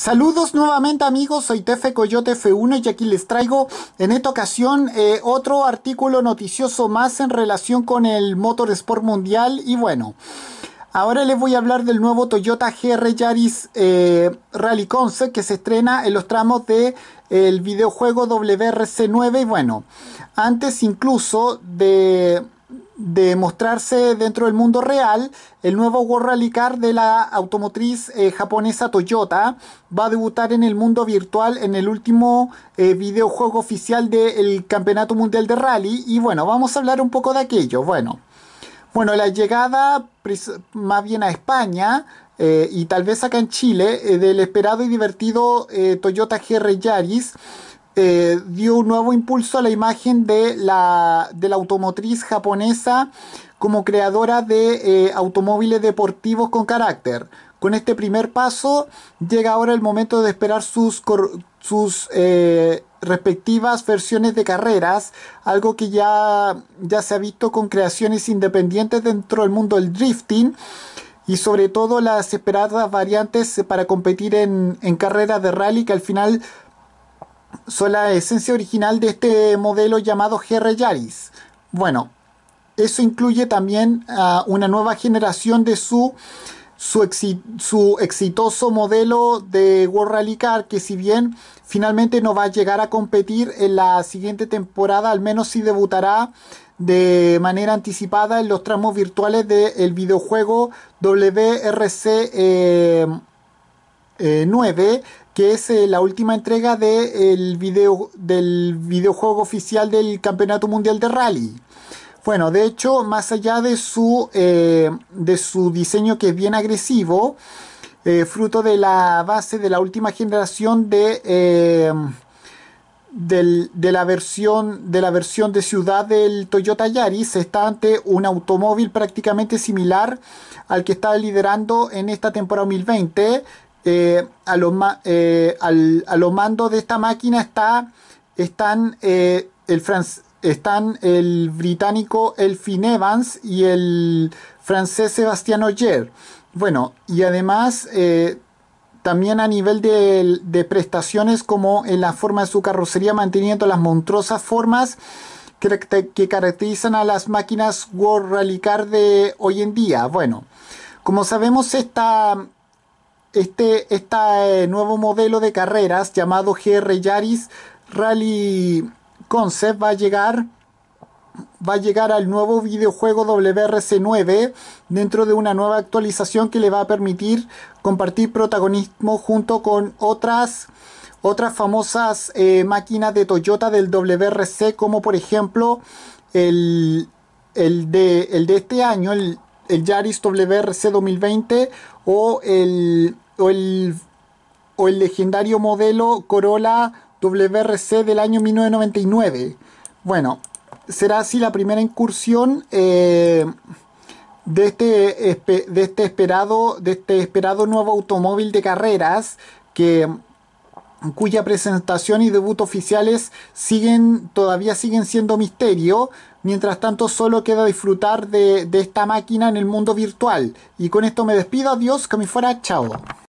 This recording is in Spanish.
Saludos nuevamente amigos, soy Tefe Coyote F1 y aquí les traigo en esta ocasión eh, otro artículo noticioso más en relación con el Motorsport Mundial y bueno, ahora les voy a hablar del nuevo Toyota GR Yaris eh, Rally Concept que se estrena en los tramos de el videojuego WRC9 y bueno, antes incluso de de mostrarse dentro del mundo real, el nuevo World Rally Car de la automotriz eh, japonesa Toyota va a debutar en el mundo virtual en el último eh, videojuego oficial del Campeonato Mundial de Rally. Y bueno, vamos a hablar un poco de aquello. Bueno, bueno la llegada más bien a España eh, y tal vez acá en Chile del esperado y divertido Toyota GR Yaris eh, dio un nuevo impulso a la imagen de la, de la automotriz japonesa como creadora de eh, automóviles deportivos con carácter. Con este primer paso llega ahora el momento de esperar sus, sus eh, respectivas versiones de carreras, algo que ya, ya se ha visto con creaciones independientes dentro del mundo del drifting y sobre todo las esperadas variantes para competir en, en carreras de rally que al final son la esencia original de este modelo llamado GR Yaris. Bueno, eso incluye también ah, una nueva generación de su, su, su, exitoso modelo de World Rally Car, que si bien finalmente no va a llegar a competir en la siguiente temporada, al menos si debutará de manera anticipada en los tramos virtuales del videojuego WRC. Eh, eh, que es eh, la última entrega de video, del videojuego oficial del Campeonato Mundial de Rally. Bueno, de hecho, más allá de su, eh, de su diseño que es bien agresivo, fruto de la base de la última generación de, de, la versión, de la versión de ciudad del Toyota Yaris, está ante un automóvil prácticamente similar al que está liderando en esta temporada 2020, eh, a, lo eh, a mandos de esta máquina está, están, eh, el están el británico Elfin Evans y el francés Sebastián Oyer. Bueno, y además eh, también a nivel de, prestaciones como en la forma de su carrocería manteniendo las monstruosas formas que, que caracterizan a las máquinas World Rally Car de hoy en día. Bueno, como sabemos esta este, este nuevo modelo de carreras llamado GR Yaris Rally Concept va a llegar va a llegar al nuevo videojuego WRC9 dentro de una nueva actualización que le va a permitir compartir protagonismo junto con otras otras famosas eh, máquinas de Toyota del WRC como por ejemplo el, de, este año el, el Yaris WRC 2020 o el, el, legendario modelo Corolla WRC del año 1999. Bueno, será así la primera incursión eh, de, este, de, este esperado, de este esperado nuevo automóvil de carreras que cuya presentación y debut oficiales siguen todavía siguen siendo misterio, Mientras tanto, solo queda disfrutar de, esta máquina en el mundo virtual. Y con esto me despido, adiós, que me fuera, chao.